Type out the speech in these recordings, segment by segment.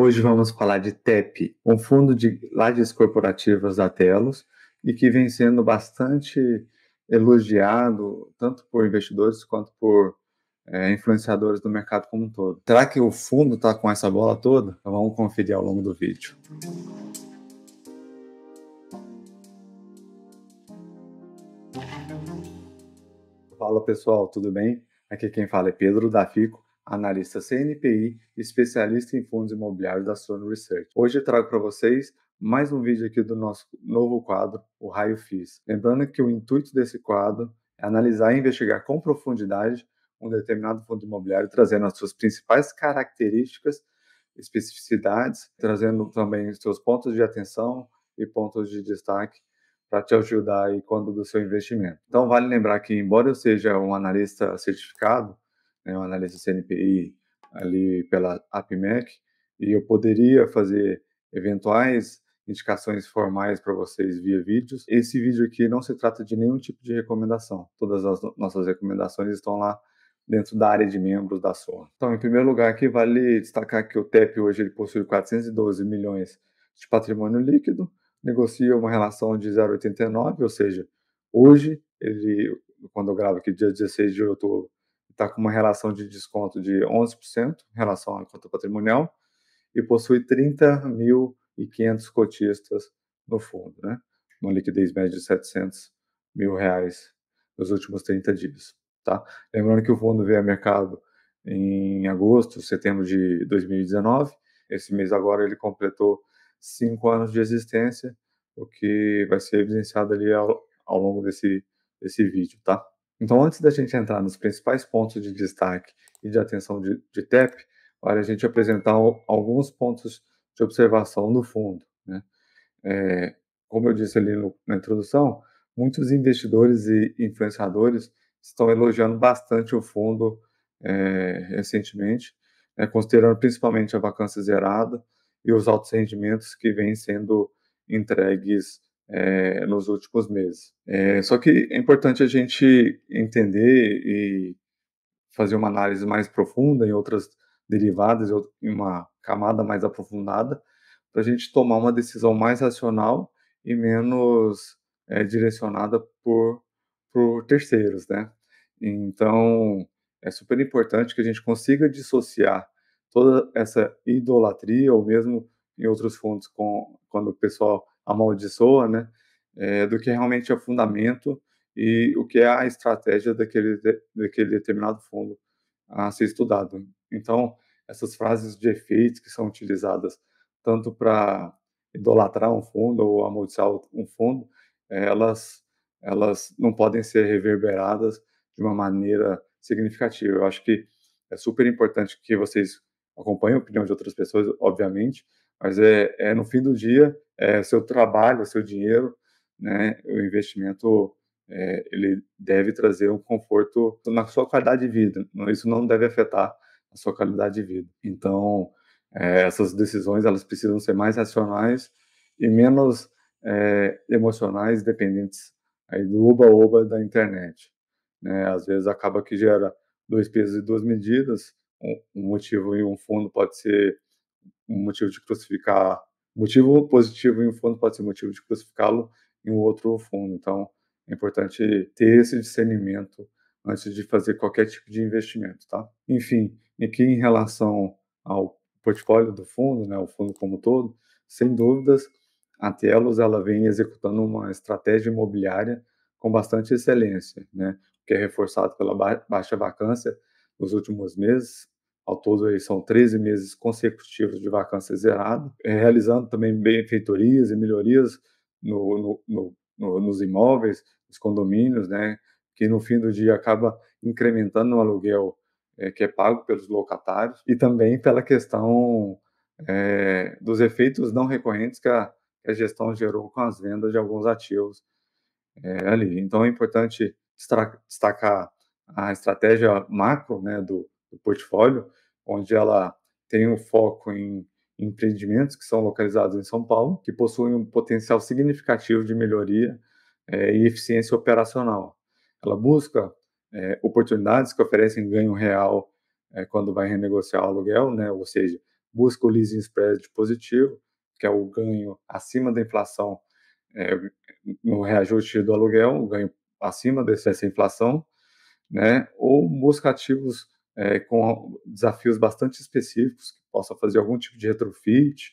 Hoje vamos falar de TEP, um fundo de lajes corporativas da Telos e que vem sendo bastante elogiado tanto por investidores quanto por é, influenciadores do mercado como um todo. Será que o fundo está com essa bola toda? Então vamos conferir ao longo do vídeo. Fala pessoal, tudo bem? Aqui quem fala é Pedro da Fico analista CNPI e especialista em fundos imobiliários da Sono Research. Hoje eu trago para vocês mais um vídeo aqui do nosso novo quadro, o Raio FIS. Lembrando que o intuito desse quadro é analisar e investigar com profundidade um determinado fundo imobiliário, trazendo as suas principais características, especificidades, trazendo também os seus pontos de atenção e pontos de destaque para te ajudar aí quando do seu investimento. Então vale lembrar que embora eu seja um analista certificado, né, uma análise CNPI ali pela APMEC, e eu poderia fazer eventuais indicações formais para vocês via vídeos. Esse vídeo aqui não se trata de nenhum tipo de recomendação. Todas as nossas recomendações estão lá dentro da área de membros da SOA. Então, em primeiro lugar, aqui vale destacar que o TEP hoje ele possui 412 milhões de patrimônio líquido, negocia uma relação de 0,89, ou seja, hoje, ele, quando eu gravo aqui, dia 16 de outubro, está com uma relação de desconto de 11% em relação à conta patrimonial e possui 30.500 cotistas no fundo, né? uma liquidez média de 700 mil reais nos últimos 30 dias. Tá? Lembrando que o fundo veio a mercado em agosto, setembro de 2019. Esse mês agora ele completou cinco anos de existência, o que vai ser evidenciado ali ao, ao longo desse, desse vídeo, tá? Então, antes da gente entrar nos principais pontos de destaque e de atenção de, de TEP, para a gente apresentar alguns pontos de observação no fundo. Né? É, como eu disse ali no, na introdução, muitos investidores e influenciadores estão elogiando bastante o fundo é, recentemente, né? considerando principalmente a vacância zerada e os altos rendimentos que vêm sendo entregues é, nos últimos meses. É, só que é importante a gente entender e fazer uma análise mais profunda em outras derivadas, em uma camada mais aprofundada, para a gente tomar uma decisão mais racional e menos é, direcionada por, por terceiros, né? Então, é super importante que a gente consiga dissociar toda essa idolatria, ou mesmo em outros fundos, com, quando o pessoal amaldiçoa, né? É, do que realmente é o fundamento e o que é a estratégia daquele, daquele determinado fundo a ser estudado. Então, essas frases de efeito que são utilizadas tanto para idolatrar um fundo ou amaldiçoar um fundo, eh, elas, elas não podem ser reverberadas de uma maneira significativa. Eu acho que é super importante que vocês acompanhem a opinião de outras pessoas, obviamente, mas é, é no fim do dia é, seu trabalho, seu dinheiro, né? O investimento é, ele deve trazer um conforto na sua qualidade de vida. Isso não deve afetar a sua qualidade de vida. Então, é, essas decisões elas precisam ser mais racionais e menos é, emocionais, dependentes aí do oba-oba da internet. Né? Às vezes acaba que gera dois pesos e duas medidas. Um, motivo e um fundo pode ser um motivo de crucificar motivo positivo em um fundo pode ser motivo de crucificá-lo em um outro fundo. Então, é importante ter esse discernimento antes de fazer qualquer tipo de investimento, tá? Enfim, aqui em relação ao portfólio do fundo, né, o fundo como um todo, sem dúvidas, a Telos ela vem executando uma estratégia imobiliária com bastante excelência, né, que é reforçado pela ba baixa vacância nos últimos meses, ao todo, aí são 13 meses consecutivos de vacância zerada, é, realizando também benfeitorias e melhorias no, no, no, nos imóveis, nos condomínios, né? que no fim do dia acaba incrementando o aluguel é, que é pago pelos locatários e também pela questão é, dos efeitos não recorrentes que a, que a, gestão gerou com as vendas de alguns ativos é, ali. Então é importante destacar a estratégia macro né, do, do portfólio, onde ela tem um foco em empreendimentos que são localizados em São Paulo, que possuem um potencial significativo de melhoria é, e eficiência operacional. Ela busca é, oportunidades que oferecem ganho real é, quando vai renegociar o aluguel, né? ou seja, busca o leasing spread positivo, que é o ganho acima da inflação no reajuste do aluguel, o ganho acima dessa inflação, né? ou busca ativos é, com desafios bastante específicos, que possa fazer algum tipo de retrofit,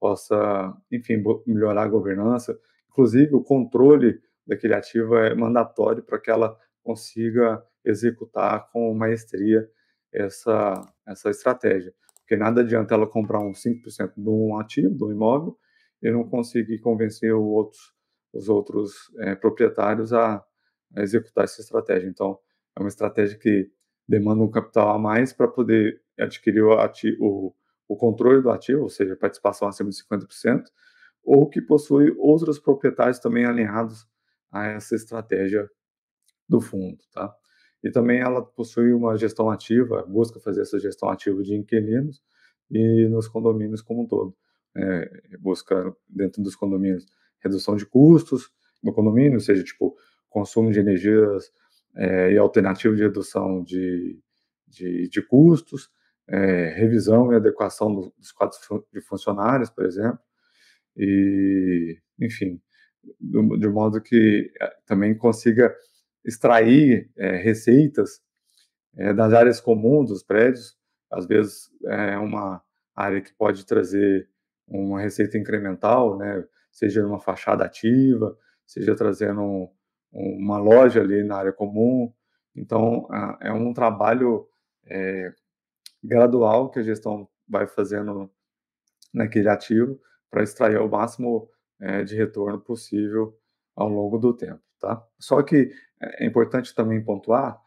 possa, enfim, melhorar a governança. Inclusive, o controle daquele ativo é mandatório para que ela consiga executar com maestria essa, essa estratégia. Porque nada adianta ela comprar um 5% de um ativo, de um imóvel, e não conseguir convencer os outros é, proprietários a, a executar essa estratégia. Então, é uma estratégia que demanda um capital a mais para poder adquirir o, ativo, o, o controle do ativo, ou seja, participação acima de 50%, ou que possui outros proprietários também alinhados a essa estratégia do fundo, tá? E também ela possui uma gestão ativa, busca fazer essa gestão ativa de inquilinos e nos condomínios como um todo. É, busca dentro dos condomínios redução de custos no condomínio, ou seja, tipo consumo de energias é, e alternativa de redução de, de, de custos, é, revisão e adequação dos, quadros de funcionários, por exemplo, e, enfim, do, de modo que é, também consiga extrair é, receitas é, das áreas comuns dos prédios, às vezes é uma área que pode trazer uma receita incremental, né, seja uma fachada ativa, seja trazendo uma loja ali na área comum. Então, é um trabalho é, gradual que a gestão vai fazendo naquele ativo para extrair o máximo é, de retorno possível ao longo do tempo, tá? Só que é importante também pontuar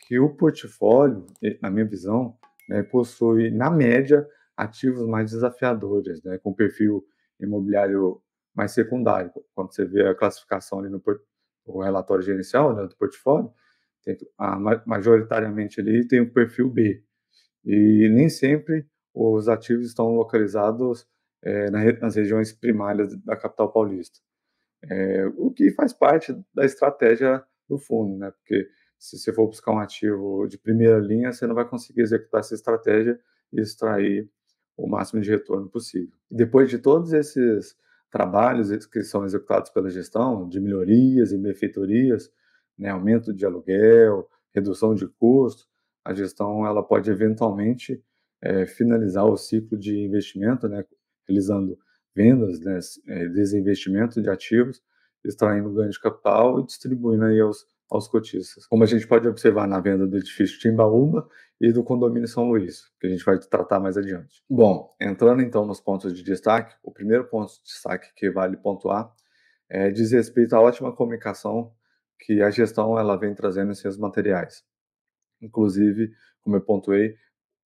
que o portfólio, na minha visão, né, possui, na média, ativos mais desafiadores, né, com perfil imobiliário mais secundário. Quando você vê a classificação ali no, o relatório gerencial né, do portfólio, a, majoritariamente ali tem o perfil B. E nem sempre os ativos estão localizados é, nas regiões primárias da capital paulista. É, o que faz parte da estratégia do fundo, né? Porque se você for buscar um ativo de primeira linha, você não vai conseguir executar essa estratégia e extrair o máximo de retorno possível. depois de todos esses trabalhos que são executados pela gestão, de melhorias e benfeitorias, né, aumento de aluguel, redução de custo. a gestão ela pode eventualmente é, finalizar o ciclo de investimento, né, realizando vendas, né, é, desinvestimento de ativos, extraindo ganho de capital e distribuindo aí aos aos cotistas, como a gente pode observar na venda do edifício Timbaúba e do condomínio São Luís, que a gente vai tratar mais adiante. Bom, entrando então nos pontos de destaque, o primeiro ponto de destaque que vale pontuar é, diz respeito à ótima comunicação que a gestão ela vem trazendo em seus materiais. Inclusive, como eu pontuei,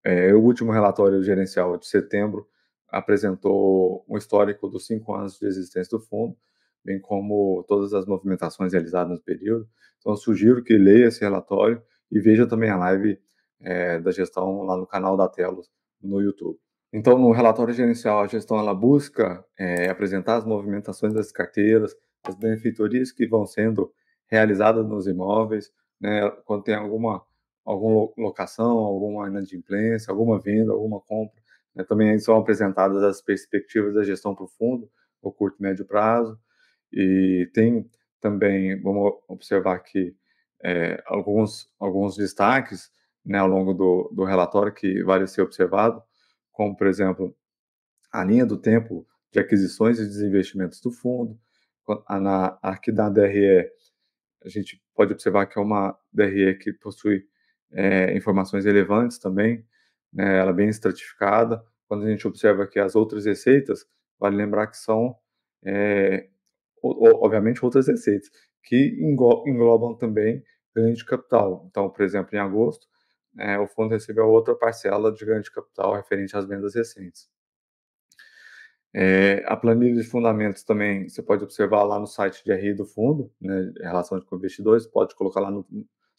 é, o último relatório gerencial de setembro apresentou um histórico dos cinco anos de existência do fundo, bem como todas as movimentações realizadas no período. Então, eu sugiro que leia esse relatório e veja também a live é, da gestão lá no canal da Telos no YouTube. Então, no relatório gerencial, a gestão ela busca é, apresentar as movimentações das carteiras, as benfeitorias que vão sendo realizadas nos imóveis, né, quando tem alguma, alguma locação, alguma inadimplência, alguma venda, alguma compra. Né, também são apresentadas as perspectivas da gestão para o fundo, o curto e médio prazo, e tem também, vamos observar aqui é, eh, alguns, alguns destaques né, ao longo do, do relatório que vale ser observado, como, por exemplo, a linha do tempo de aquisições e desinvestimentos do fundo. Na, aqui da DRE, a gente pode observar que é uma DRE que possui é, informações relevantes também, né, ela é bem estratificada. Quando a gente observa que as outras receitas, vale lembrar que são é, obviamente, outras receitas, que englobam também ganho de capital. Então, por exemplo, em agosto, é, o fundo recebeu outra parcela de ganho de capital referente às vendas recentes. É, a planilha de fundamentos também você pode observar lá no site de RI do fundo, né, relação de investidores, pode colocar lá no,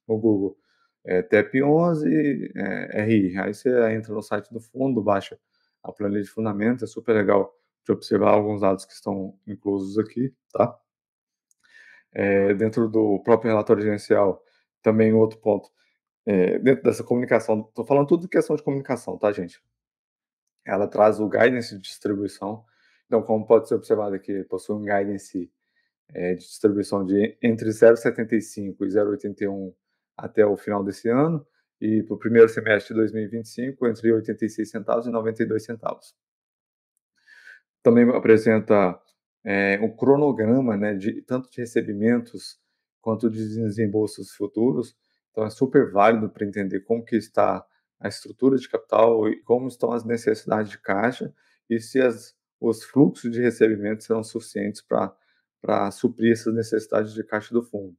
no Google é, TEP11 é, RI. Aí você entra no site do fundo, baixa a planilha de fundamentos, é super legal de observar alguns dados que estão inclusos aqui, tá? É, dentro do próprio relatório gerencial, também outro ponto, é, dentro dessa comunicação, estou falando tudo de questão de comunicação, tá, gente? Ela traz o guidance de distribuição, então, como pode ser observado aqui, possui um guidance é, de distribuição de entre 0,75 e 0,81 até o final desse ano, e para o primeiro semestre de 2025, entre 86 centavos e 92 centavos também apresenta é, um cronograma né, de tanto de recebimentos quanto de desembolsos futuros. Então é super válido para entender como que está a estrutura de capital e como estão as necessidades de caixa e se as, os fluxos de recebimento serão suficientes para suprir essas necessidades de caixa do fundo.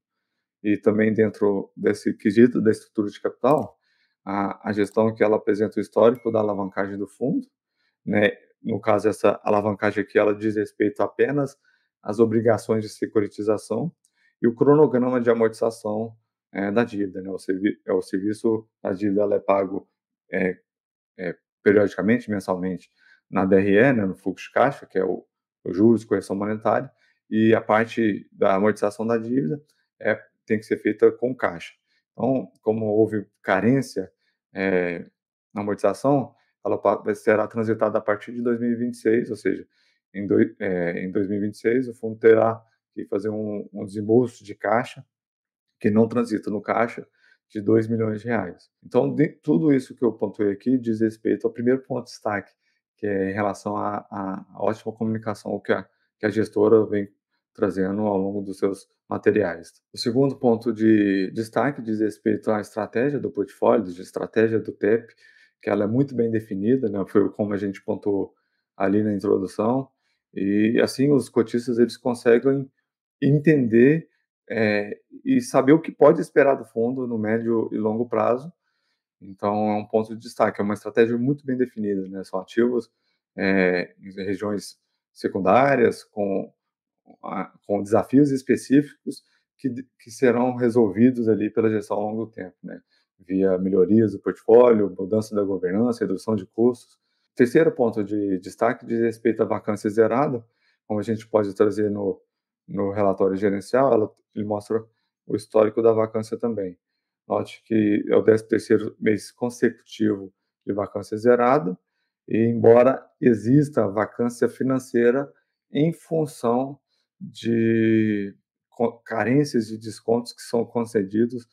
E também dentro desse quesito da estrutura de capital, a, a gestão que ela apresenta o histórico da alavancagem do fundo, né, no caso, essa alavancagem aqui, ela diz respeito apenas às obrigações de securitização e o cronograma de amortização é, da dívida. Né? O, servi é, o serviço da dívida ela é pago é, é, periodicamente, mensalmente, na DRE, né, no fluxo de caixa, que é o, o juros, correção monetária, e a parte da amortização da dívida é, tem que ser feita com caixa. Então, como houve carência é, na amortização, ela será transitada a partir de 2026, ou seja, em, do, é, em 2026 o fundo terá que fazer um, um desembolso de caixa que não transita no caixa de 2 milhões de reais. Então, de, tudo isso que eu pontuei aqui diz respeito ao primeiro ponto de destaque, que é em relação à ótima comunicação que a, que a gestora vem trazendo ao longo dos seus materiais. O segundo ponto de destaque diz respeito à estratégia do portfólio, de estratégia do TEP, que ela é muito bem definida, né? Foi como a gente pontuou ali na introdução. E assim os cotistas eles conseguem entender é, e saber o que pode esperar do fundo no médio e longo prazo. Então é um ponto de destaque, é uma estratégia muito bem definida, né? São ativos é, em regiões secundárias com com desafios específicos que, que serão resolvidos ali pela gestão ao longo do tempo, né? via melhorias do portfólio, mudança da governança, redução de custos. Terceiro ponto de destaque diz respeito à vacância zerada, como a gente pode trazer no, no relatório gerencial, ela, ele mostra o histórico da vacância também. Note que é o 13º mês consecutivo de vacância zerada, e embora exista vacância financeira em função de carências de descontos que são concedidos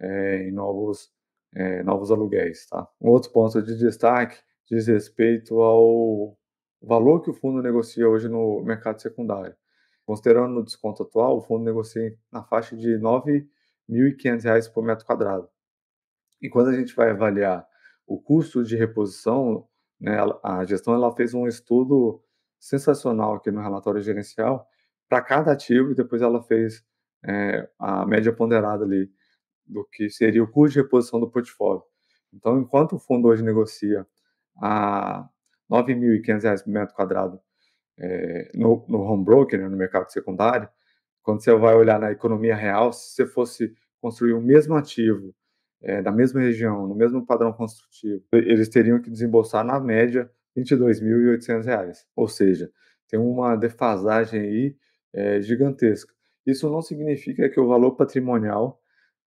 é, em novos, é, novos aluguéis. Tá? Um outro ponto de destaque diz respeito ao valor que o fundo negocia hoje no mercado secundário. Considerando o desconto atual, o fundo negocia na faixa de R$ 9.500 por metro quadrado. E quando a gente vai avaliar o custo de reposição, né, a gestão ela fez um estudo sensacional aqui no relatório gerencial para cada ativo e depois ela fez é, a média ponderada ali do que seria o custo de reposição do portfólio. Então, enquanto o fundo hoje negocia a R$ 9.500 por metro quadrado é, no, no home broker, né, no mercado secundário, quando você vai olhar na economia real, se você fosse construir o mesmo ativo é, da mesma região, no mesmo padrão construtivo, eles teriam que desembolsar, na média, R$ 22.800. Ou seja, tem uma defasagem aí é, gigantesca. Isso não significa que o valor patrimonial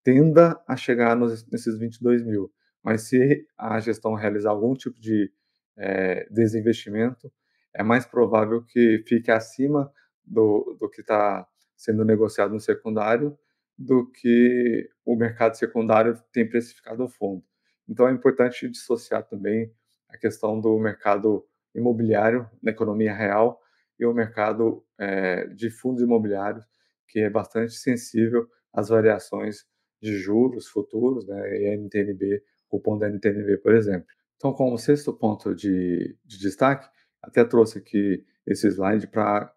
tenda a chegar nos, nesses 22 mil. Mas se a gestão realizar algum tipo de é, desinvestimento, é mais provável que fique acima do, do que está sendo negociado no secundário do que o mercado secundário tem precificado o fundo. Então é importante dissociar também a questão do mercado imobiliário na economia real e o mercado é, de fundos imobiliários, que é bastante sensível às variações de juros futuros, né, e NTNB, cupom da NTNB, por exemplo. Então, como sexto ponto de, de destaque, até trouxe aqui esse slide para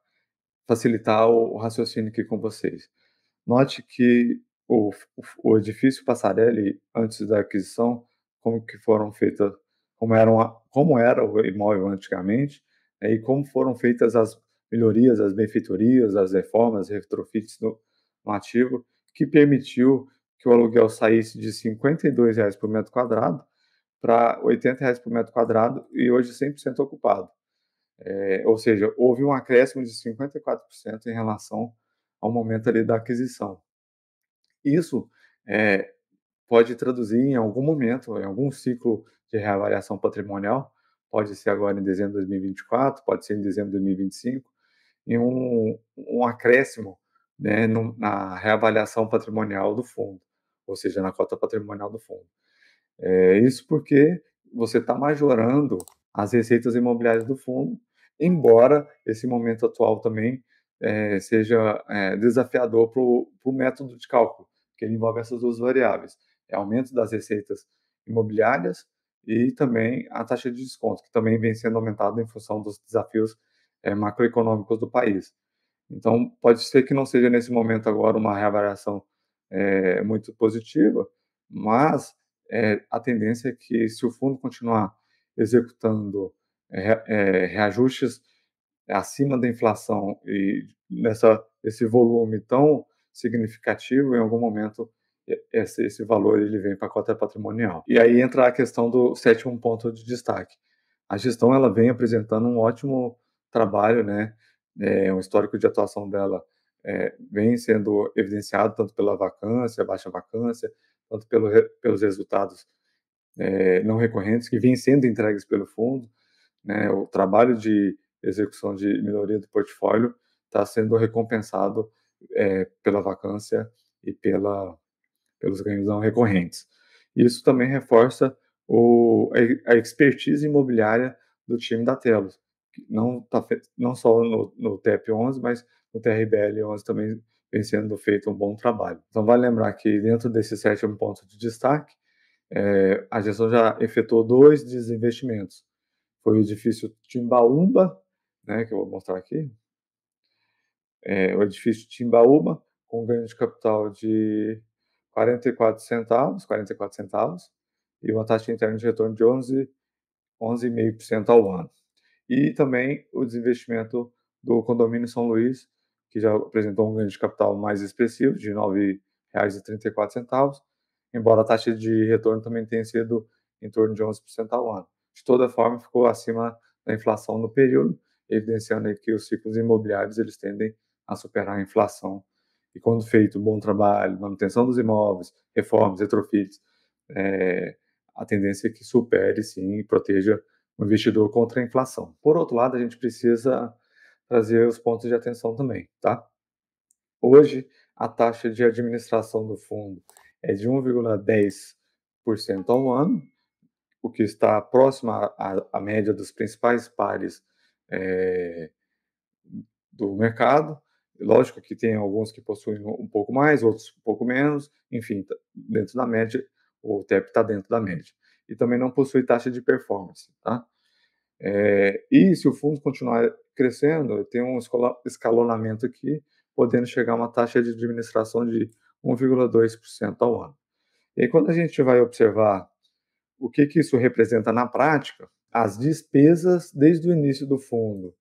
facilitar o, o, raciocínio aqui com vocês. Note que o, o, edifício Passarelli, antes da aquisição, como que foram feitas, como, eram, como era o imóvel antigamente, né, e como foram feitas as melhorias, as benfeitorias, as reformas, retrofits no, no ativo, que permitiu que o aluguel saísse de R$ reais por metro quadrado para R$ reais por metro quadrado e hoje 100% ocupado. É, ou seja, houve um acréscimo de 54% em relação ao momento ali da aquisição. Isso é, pode traduzir em algum momento, em algum ciclo de reavaliação patrimonial, pode ser agora em dezembro de 2024, pode ser em dezembro de 2025, em um, um acréscimo né, no, na reavaliação patrimonial do fundo ou seja, na cota patrimonial do fundo. É isso porque você está majorando as receitas imobiliárias do fundo, embora esse momento atual também é, seja é, desafiador para o método de cálculo, que envolve essas duas variáveis: é aumento das receitas imobiliárias e também a taxa de desconto, que também vem sendo aumentada em função dos desafios é, macroeconômicos do país. Então, pode ser que não seja nesse momento agora uma reavaliação é, muito positiva, mas é, a tendência é que se o fundo continuar executando é, é reajustes acima da inflação e nessa esse volume tão significativo, em algum momento esse, esse valor ele vem para a cota patrimonial. E aí entra a questão do sétimo ponto de destaque. A gestão ela vem apresentando um ótimo trabalho, né? É, um histórico de atuação dela é, vem sendo evidenciado tanto pela vacância, baixa vacância, tanto pelo, pelos resultados é, não recorrentes que vêm sendo entregues pelo fundo. Né, o trabalho de execução de melhoria do portfólio está sendo recompensado é, pela vacância e pela, pelos ganhos não recorrentes. Isso também reforça o, a, expertise imobiliária do time da Telos, não, tá, não só no, no TEP 11, mas o TRBL 11 também vem sendo feito um bom trabalho. Então, vale lembrar que dentro desse sétimo ponto de destaque, é, a gestão já efetuou dois desinvestimentos. Foi o edifício Timbaúba, né, que eu vou mostrar aqui, é, o edifício Timbaúba, com ganho de capital de 44 centavos, 44 centavos, e uma taxa interna de retorno de 11,5% 11 ao ano. E também o desinvestimento do condomínio São Luís, que já apresentou um ganho de capital mais expressivo, de R$ 9,34, embora a taxa de retorno também tenha sido em torno de 11% ao ano. De toda forma, ficou acima da inflação no período, evidenciando que os ciclos imobiliários eles tendem a superar a inflação. E quando feito bom trabalho, manutenção dos imóveis, reformas, retrofits, é, a tendência é que supere sim e proteja o investidor contra a inflação. Por outro lado, a gente precisa trazer os pontos de atenção também, tá? Hoje, a taxa de administração do fundo é de 1,10% ao ano, o que está próxima à, à média dos principais pares é, do mercado. Lógico que tem alguns que possuem um pouco mais, outros um pouco menos, enfim, tá dentro da média, o TEP está dentro da média. E também não possui taxa de performance, tá? É, e se o fundo continuar crescendo, tem um escalonamento aqui, podendo chegar a uma taxa de administração de 1,2% ao ano. E aí, quando a gente vai observar o que, que isso representa na prática, as despesas desde o início do fundo,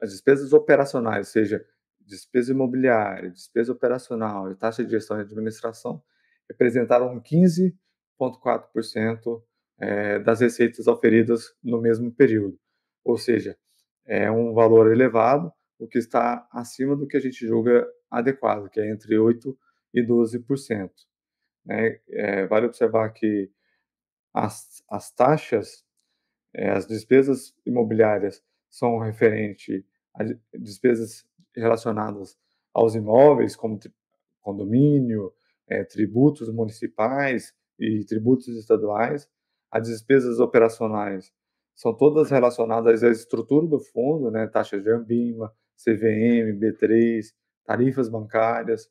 as despesas operacionais, ou seja, despesa imobiliária, despesa operacional e taxa de gestão e administração, representaram 15,4% é, das receitas oferidas no mesmo período. Ou seja, é um valor elevado, o que está acima do que a gente julga adequado, que é entre 8% e 12%. Né? É, vale observar que as, as taxas, é, as despesas imobiliárias são referente a despesas relacionadas aos imóveis, como condomínio, é, tributos municipais e tributos estaduais, as despesas operacionais são todas relacionadas à estrutura do fundo, né? taxas de Ambima, CVM, B3, tarifas bancárias,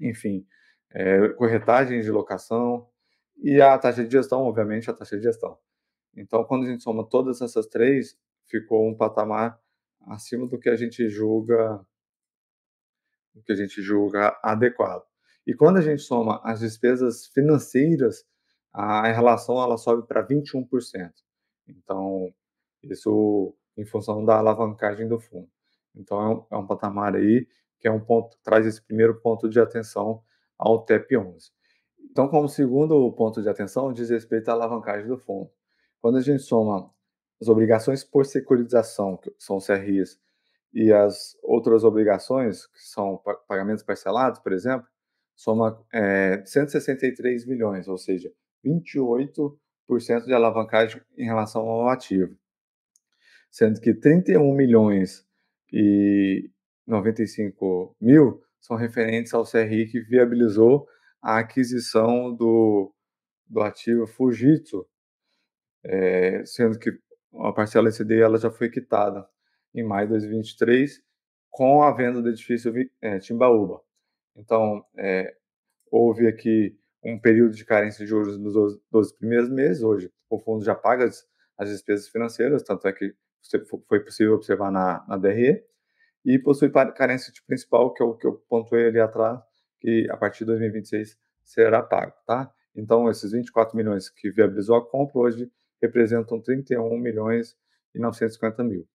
enfim, é, corretagens de locação e a taxa de gestão, obviamente, a taxa de gestão. Então, quando a gente soma todas essas três, ficou um patamar acima do que a gente julga do que a gente julga adequado. E quando a gente soma as despesas financeiras a relação ela sobe para 21%. Então, isso em função da alavancagem do fundo. Então, é um, é um patamar aí que é um ponto, traz esse primeiro ponto de atenção ao TEP11. Então, como segundo ponto de atenção, diz respeito à alavancagem do fundo. Quando a gente soma as obrigações por securitização, que são CRIs, e as outras obrigações, que são pagamentos parcelados, por exemplo, soma é, 163 milhões, ou seja, 28% de alavancagem em relação ao ativo, sendo que 31 milhões e 95 mil são referentes ao CRI que viabilizou a aquisição do, do ativo Fujitsu, é, sendo que a parcela SD ela já foi quitada em maio de 2023 com a venda do edifício é, Timbaúba. Então, é, houve aqui um período de carência de juros nos 12 primeiros meses. Hoje, o fundo já paga as, despesas financeiras, tanto é que foi possível observar na, na DRE, e possui carência de principal, que é o que eu pontuei ali atrás, que a partir de 2026 será pago, tá? Então, esses 24 milhões que viabilizou a compra hoje representam 31 milhões e 950 mil.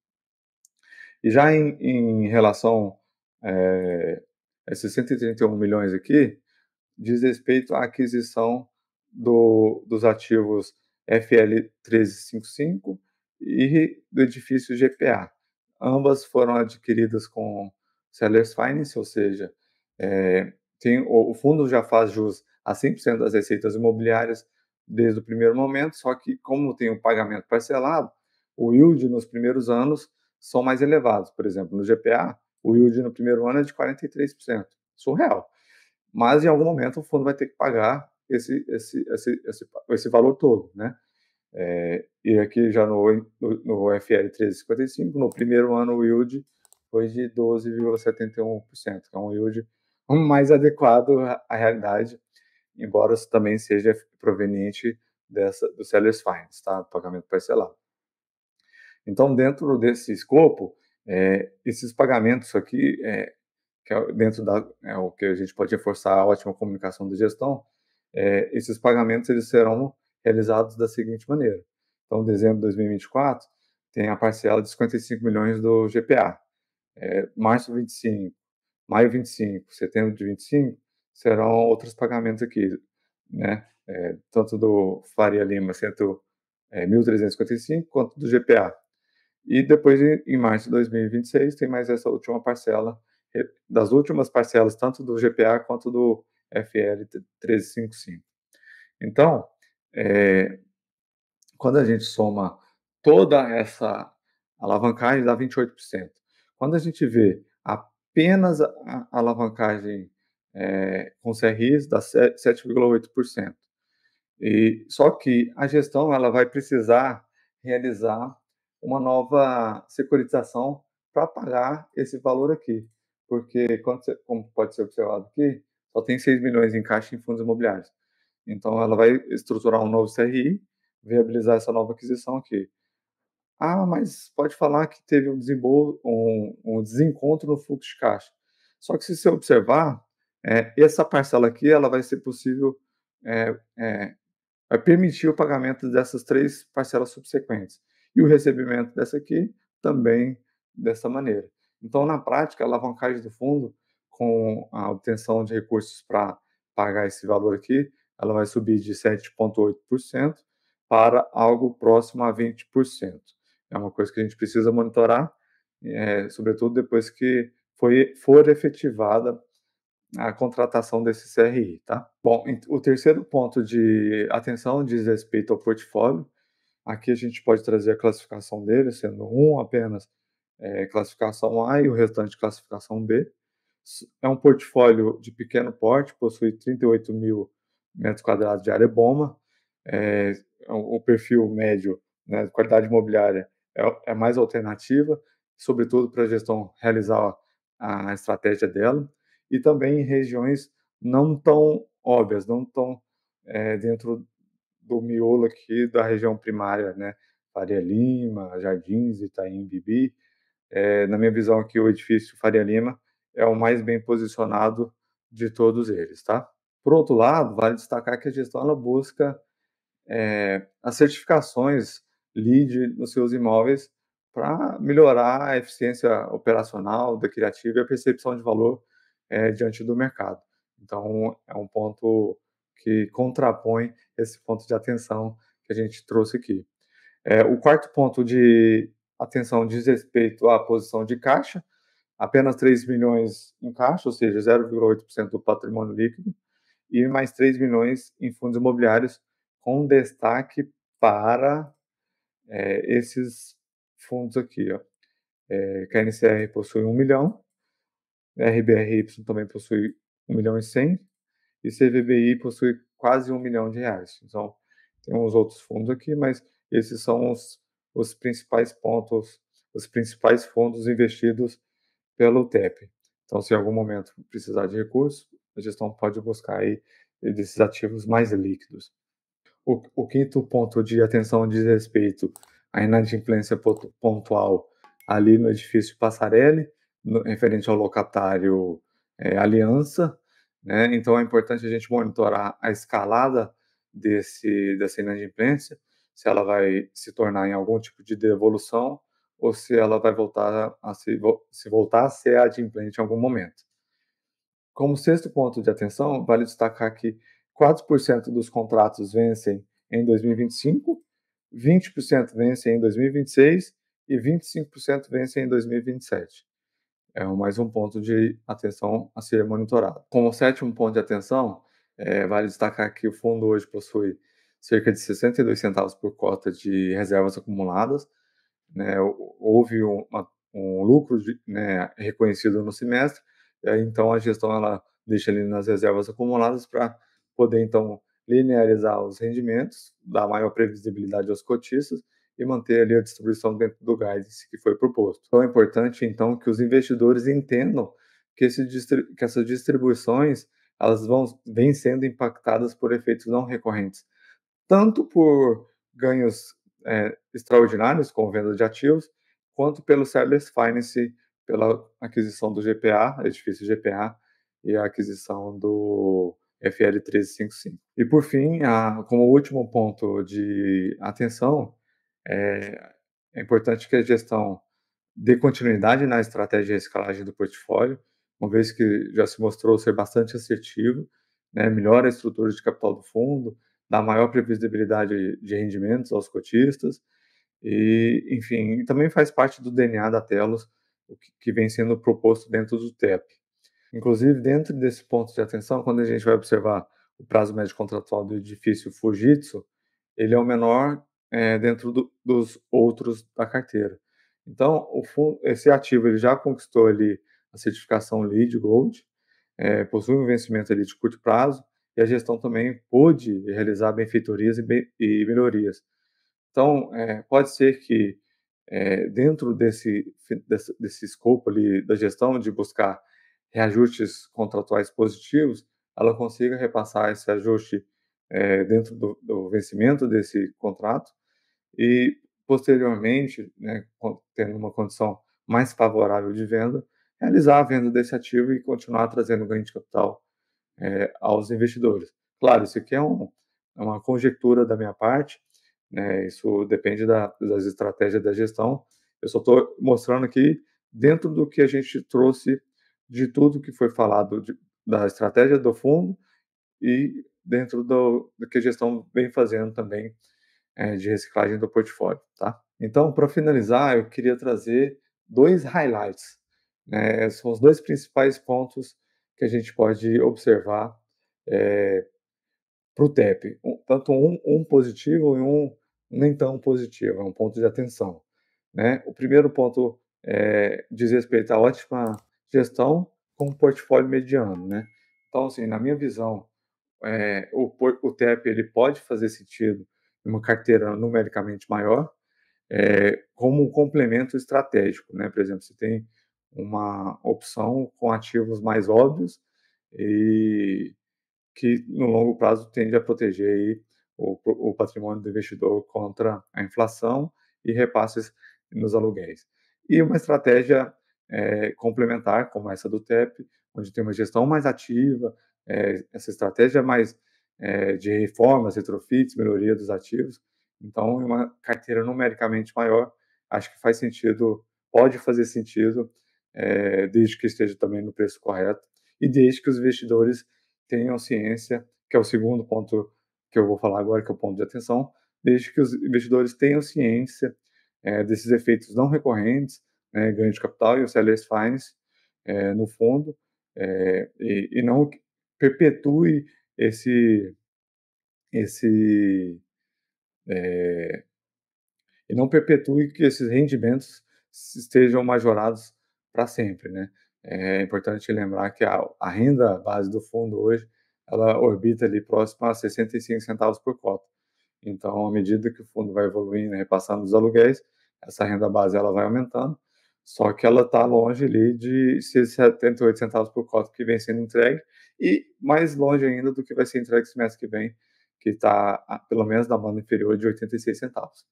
E já em, em relação é, eh, a esses 131 milhões aqui, diz respeito à aquisição do, dos ativos FL 1355 e do edifício GPA. Ambas foram adquiridas com Sellers Finance, ou seja, é, tem, o, o, fundo já faz jus a 100% das receitas imobiliárias desde o primeiro momento, só que como tem o um pagamento parcelado, o yield nos primeiros anos são mais elevados. Por exemplo, no GPA, o yield no primeiro ano é de 43%. Surreal mas em algum momento o fundo vai ter que pagar esse, esse, esse, esse, esse valor todo, né? É, e aqui já no, no, no FL 1355, no primeiro ano o yield foi de 12,71%, que é um yield mais adequado à realidade, embora isso também seja proveniente dessa, do seller's finance, tá? pagamento parcelado. Então, dentro desse escopo, é, esses pagamentos aqui, é, que é dentro da é, o que a gente pode reforçar a ótima comunicação da gestão, é, esses pagamentos eles serão realizados da seguinte maneira. Então, dezembro de 2024 tem a parcela de 55 milhões do GPA. É, março 25, maio 25, setembro de 25 serão outros pagamentos aqui, né? É, tanto do Faria Lima, 1.355, é, quanto do GPA. E depois, em março de 2026, tem mais essa última parcela eh, das últimas parcelas, tanto do GPA quanto do FL 1355. Então, é, quando a gente soma toda essa alavancagem, dá 28%. Quando a gente vê apenas a alavancagem é, com CRIs, dá 7,8%. E, só que a gestão ela vai precisar realizar uma nova securitização para pagar esse valor aqui porque, como pode ser observado aqui, só tem 6 milhões em caixa em fundos imobiliários. Então, ela vai estruturar um novo CRI, viabilizar essa nova aquisição aqui. Ah, mas pode falar que teve um, desembolso, um, um desencontro no fluxo de caixa. Só que se você observar, é, essa parcela aqui ela vai ser possível, é, é, vai permitir o pagamento dessas três parcelas subsequentes. E o recebimento dessa aqui também dessa maneira. Então, na prática, a alavancagem do fundo, com a obtenção de recursos para pagar esse valor aqui, ela vai subir de 7,8% para algo próximo a 20%. É uma coisa que a gente precisa monitorar, é, sobretudo depois que foi, for efetivada a contratação desse CRI, tá? Bom, o terceiro ponto de atenção diz respeito ao portfólio. Aqui a gente pode trazer a classificação dele, sendo um apenas é, classificação A e o restante classificação B. É um portfólio de pequeno porte, possui 38 mil metros quadrados de área bomba. É, é o perfil médio, né, qualidade imobiliária, é, é mais alternativa, sobretudo para a gestão realizar a, estratégia dela. E também em regiões não tão óbvias, não tão é, dentro do miolo aqui da região primária, né? Faria Lima, Jardins, Itaim, Bibi, é, na minha visão aqui, o edifício Faria Lima é o mais bem posicionado de todos eles, tá? Por outro lado, vale destacar que a gestão ela busca é, as certificações LEED nos seus imóveis para melhorar a eficiência operacional da criativa e a percepção de valor é, diante do mercado. Então, é um ponto que contrapõe esse ponto de atenção que a gente trouxe aqui. É, o quarto ponto de Atenção, diz respeito à posição de caixa, apenas 3 milhões em caixa, ou seja, 0,8% do patrimônio líquido, e mais 3 milhões em fundos imobiliários, com destaque para é, esses fundos aqui. Ó. É, KNCR possui 1 milhão, RBRY também possui 1 milhão e 100, e CVBI possui quase 1 milhão de reais. Então, tem uns outros fundos aqui, mas esses são os os principais pontos, os principais fundos investidos pelo TEP. Então, se em algum momento precisar de recursos, a gestão pode buscar aí desses ativos mais líquidos. O, o quinto ponto de atenção diz respeito à inadimplência pontual ali no edifício Passarelli, no, referente ao locatário é, Aliança. Né? Então, é importante a gente monitorar a escalada desse, dessa inadimplência se ela vai se tornar em algum tipo de devolução ou se ela vai voltar a se, se voltar a ser adimplente em algum momento. Como sexto ponto de atenção, vale destacar que 4% dos contratos vencem em 2025, 20% vencem em 2026 e 25% vencem em 2027. É mais um ponto de atenção a ser monitorado. Como sétimo ponto de atenção, é, vale destacar que o fundo hoje possui cerca de 62 centavos por cota de reservas acumuladas. Né, houve um, um lucro de, né, reconhecido no semestre, então a gestão ela deixa ali nas reservas acumuladas para poder então linearizar os rendimentos, dar maior previsibilidade aos cotistas e manter ali a distribuição dentro do guidance que foi proposto. Então é importante então que os investidores entendam que, esse, que essas distribuições elas vão vêm sendo impactadas por efeitos não recorrentes tanto por ganhos é, extraordinários com venda de ativos, quanto pelo Sellers Finance, pela aquisição do GPA, edifício GPA, e a aquisição do FL1355. E por fim, a, como último ponto de atenção, é, é importante que a gestão dê continuidade na estratégia de escalagem do portfólio, uma vez que já se mostrou ser bastante assertivo, né, melhora a estrutura de capital do fundo, dá maior previsibilidade de rendimentos aos cotistas. E, enfim, também faz parte do DNA da Telos, o que, vem sendo proposto dentro do TEP. Inclusive, dentro desse ponto de atenção, quando a gente vai observar o prazo médio contratual do edifício Fujitsu, ele é o menor é, dentro do, dos outros da carteira. Então, fundo, esse ativo ele já conquistou ali a certificação LEED Gold, é, possui um vencimento ali de curto prazo, e a gestão também pôde realizar benfeitorias e, melhorias. Então, é, pode ser que é, dentro desse, desse, desse escopo ali da gestão de buscar reajustes contratuais positivos, ela consiga repassar esse ajuste é, dentro do, do, vencimento desse contrato e, posteriormente, né, tendo uma condição mais favorável de venda, realizar a venda desse ativo e continuar trazendo ganho de capital é, aos investidores. Claro, isso aqui é, um, é, uma conjectura da minha parte, né, isso depende da, das estratégias da gestão. Eu só estou mostrando aqui, dentro do que a gente trouxe de tudo que foi falado de, da estratégia do fundo e dentro do, do que a gestão vem fazendo também é, de reciclagem do portfólio, tá? Então, para finalizar, eu queria trazer dois highlights. Né, são os dois principais pontos que a gente pode observar é, para o TEP. Um, tanto um, um, positivo e um nem tão positivo, é um ponto de atenção. Né? O primeiro ponto é, diz respeito à ótima gestão com um portfólio mediano. Né? Então, assim, na minha visão, é, o, o TEP ele pode fazer sentido em uma carteira numericamente maior, é, como um complemento estratégico. Né? Por exemplo, você tem uma opção com ativos mais óbvios e que no longo prazo tende a proteger o, o patrimônio do investidor contra a inflação e repasses nos aluguéis. E uma estratégia é, complementar, como essa do TEP, onde tem uma gestão mais ativa, é, essa estratégia mais é, de reformas, retrofits, melhoria dos ativos. Então, é uma carteira numericamente maior, acho que faz sentido, pode fazer sentido é, desde que esteja também no preço correto e desde que os investidores tenham ciência, que é o segundo ponto que eu vou falar agora, que é o ponto de atenção, desde que os investidores tenham ciência é, desses efeitos não recorrentes, né, ganho de capital e o seller's finance é, no fundo, e, e não perpetue esse esse é, e não perpetue que esses rendimentos estejam majorados para sempre, né? É importante lembrar que a, a, renda base do fundo hoje ela orbita ali próximo a 65 centavos por cota. Então, à medida que o fundo vai evoluindo, repassando os aluguéis, essa renda base ela vai aumentando, só que ela está longe ali de 78 centavos por cota que vem sendo entregue e mais longe ainda do que vai ser entregue semestre que vem, que está pelo menos na banda inferior de 86 centavos.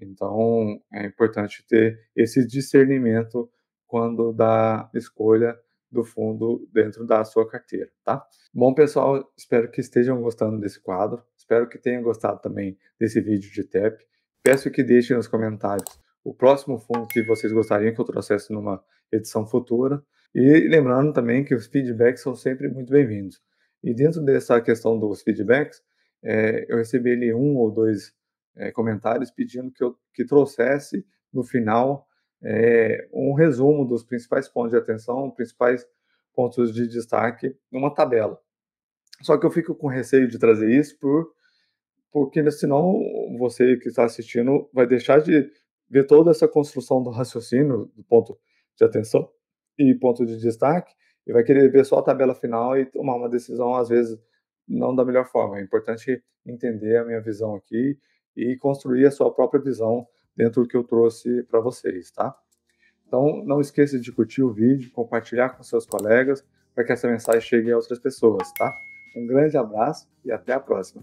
Então, é importante ter esse discernimento quando da escolha do fundo dentro da sua carteira, tá? Bom, pessoal, espero que estejam gostando desse quadro. Espero que tenham gostado também desse vídeo de TEP. Peço que deixem nos comentários o próximo fundo que vocês gostariam que eu trouxesse numa edição futura. E lembrando também que os feedbacks são sempre muito bem-vindos. E dentro dessa questão dos feedbacks, é, eu recebi ali um ou dois é, comentários pedindo que eu que trouxesse no final é, um resumo dos principais pontos de atenção, principais pontos de destaque numa tabela. Só que eu fico com receio de trazer isso por porque senão você que está assistindo vai deixar de ver toda essa construção do raciocínio, do ponto de atenção e ponto de destaque, e vai querer ver só a tabela final e tomar uma decisão, às vezes, não da melhor forma. É importante entender a minha visão aqui e construir a sua própria visão dentro do que eu trouxe para vocês, tá? Então, não esqueça de curtir o vídeo, compartilhar com seus colegas para que essa mensagem chegue a outras pessoas, tá? Um grande abraço e até a próxima.